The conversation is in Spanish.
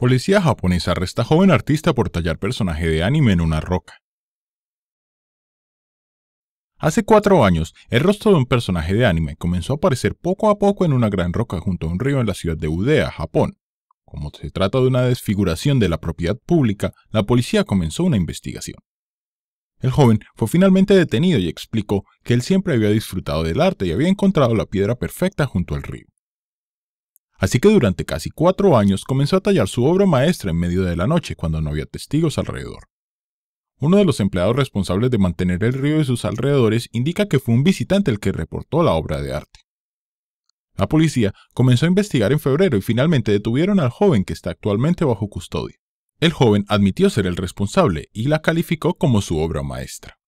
Policía japonesa arresta joven artista por tallar personaje de anime en una roca. Hace cuatro años, el rostro de un personaje de anime comenzó a aparecer poco a poco en una gran roca junto a un río en la ciudad de Udea, Japón. Como se trata de una desfiguración de la propiedad pública, la policía comenzó una investigación. El joven fue finalmente detenido y explicó que él siempre había disfrutado del arte y había encontrado la piedra perfecta junto al río. Así que durante casi cuatro años comenzó a tallar su obra maestra en medio de la noche, cuando no había testigos alrededor. Uno de los empleados responsables de mantener el río y sus alrededores indica que fue un visitante el que reportó la obra de arte. La policía comenzó a investigar en febrero y finalmente detuvieron al joven que está actualmente bajo custodia. El joven admitió ser el responsable y la calificó como su obra maestra.